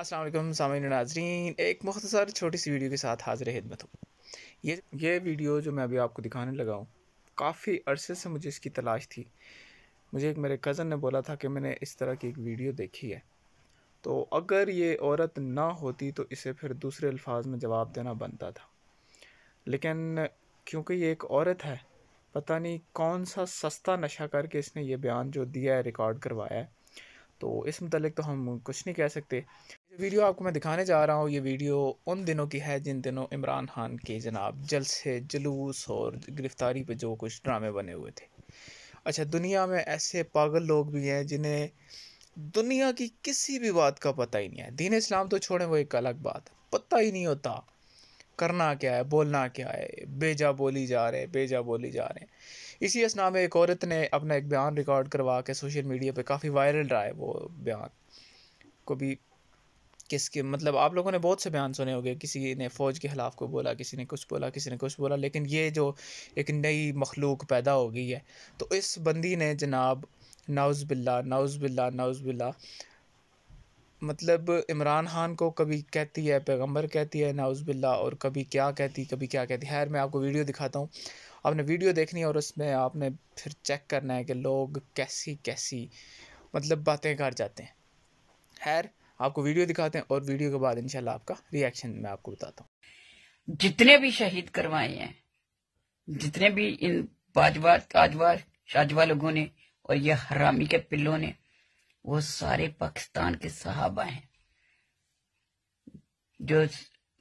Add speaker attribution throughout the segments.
Speaker 1: असलम सामिन नाजरीन एक मुख्तसर छोटी सी वीडियो के साथ हाजिर खिदमत हूँ ये ये वीडियो जो मैं अभी आपको दिखाने लगा हूँ काफ़ी अरसे से मुझे इसकी तलाश थी मुझे एक मेरे कज़न ने बोला था कि मैंने इस तरह की एक वीडियो देखी है तो अगर ये औरत ना होती तो इसे फिर दूसरे अल्फाज में जवाब देना बनता था लेकिन क्योंकि ये एक औरत है पता नहीं कौन सा सस्ता नशा करके इसने ये बयान जो दिया है रिकॉर्ड करवाया है तो इस मतलब तो हम कुछ नहीं कह सकते वीडियो आपको मैं दिखाने जा रहा हूँ ये वीडियो उन दिनों की है जिन दिनों इमरान खान के जनाब जलसे जलूस और गिरफ़्तारी पे जो कुछ ड्रामे बने हुए थे अच्छा दुनिया में ऐसे पागल लोग भी हैं जिन्हें दुनिया की किसी भी बात का पता ही नहीं है दीन इस्लाम तो छोड़ें वो एक अलग बात पता ही नहीं होता करना क्या है बोलना क्या है बेजा बोली जा रहे हैं बेजा बोली जा रहे हैं इसी असना में एक औरत ने अपना एक बयान रिकॉर्ड करवा के सोशल मीडिया पे काफ़ी वायरल रहा है वो बयान को भी किसके मतलब आप लोगों ने बहुत से बयान सुने होंगे किसी ने फ़ौज के ख़िलाफ़ को बोला किसी ने कुछ बोला किसी ने कुछ बोला लेकिन ये जो एक नई मखलूक पैदा हो गई है तो इस बंदी ने जनाब नाउज़ बिल्ला नाउज़ बिल्ला नाउज़ बिल्ला मतलब इमरान खान को कभी कहती है पैगंबर कहती है नाउज़बिल्ला और कभी क्या कहती कभी क्या कहती खैर मैं आपको वीडियो दिखाता हूँ आपने वीडियो देखनी है और उसमें आपने फिर चेक करना है कि लोग कैसी कैसी मतलब बातें कर जाते हैं खैर आपको वीडियो दिखाते हैं और वीडियो के बाद इनशाला आपका रिएक्शन मैं आपको बताता
Speaker 2: हूँ जितने भी शहीद करवाए हैं जितने भी इन बाजवा ताजवा शाजवा लोगों ने और ये हरामी के पिल्लों ने वो सारे पाकिस्तान के सहाबा हैं जो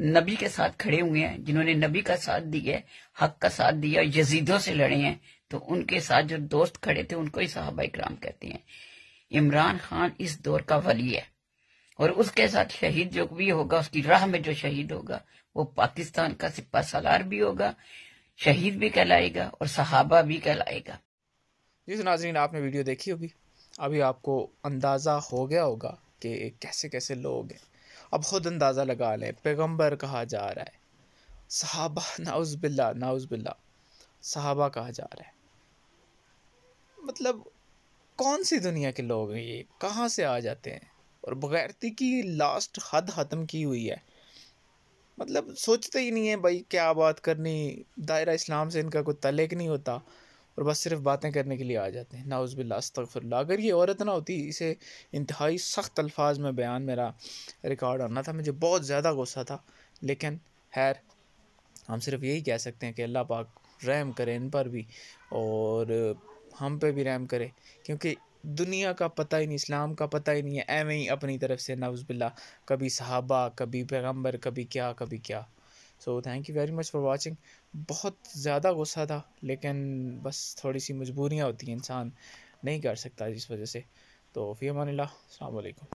Speaker 2: नबी के साथ खड़े हुए हैं जिन्होंने नबी का साथ दिया है हक का साथ दिया यजीदों से लड़े हैं तो उनके साथ जो दोस्त खड़े थे उनको ही साहबा इक्राम कहते हैं इमरान खान इस दौर का वली है और उसके साथ शहीद जो भी होगा उसकी राह में जो शहीद होगा वो पाकिस्तान का सिपा सलार भी होगा शहीद भी कहलाएगा और सहाबा भी कहलाएगा
Speaker 1: जी नाजरीन आपने वीडियो देखी होगी अभी आपको अंदाज़ा हो गया होगा कि कैसे कैसे लोग हैं अब ख़ुद अंदाज़ा लगा लें पैगम्बर कहा जा रहा है सहाबा नाउज़बिल्ला नाउज़बिल्ला सहाबा कहा जा रहा है मतलब कौन सी दुनिया के लोग हैं ये कहाँ से आ जाते हैं और बगैरती की लास्ट हद ख़त्म की हुई है मतलब सोचते ही नहीं है भाई क्या बात करनी दायरा इस्लाम से इनका कोई तलक नहीं होता और बस सिर्फ बातें करने के लिए आ जाते हैं नाउज़बिल्लास्तफ़रल्ला अगर ये औरत ना होती इसे इंतहाई सख्त अल्फाज में बयान मेरा रिकॉर्ड आना था मुझे बहुत ज़्यादा गुस्सा था लेकिन खैर हम सिर्फ यही कह सकते हैं कि अल्लाह पाक रहम करें इन पर भी और हम पे भी रहम करें क्योंकि दुनिया का पता ही नहीं इस्लाम का पता ही नहीं है एवं ही अपनी तरफ से नवज़बिल्ला कभी सहाबा कभी पैगम्बर कभी क्या कभी क्या so thank you very much for watching बहुत ज़्यादा गुस्सा था लेकिन बस थोड़ी सी मजबूरियाँ होती हैं इंसान नहीं कर सकता जिस वजह से तो फिर मान लाकुम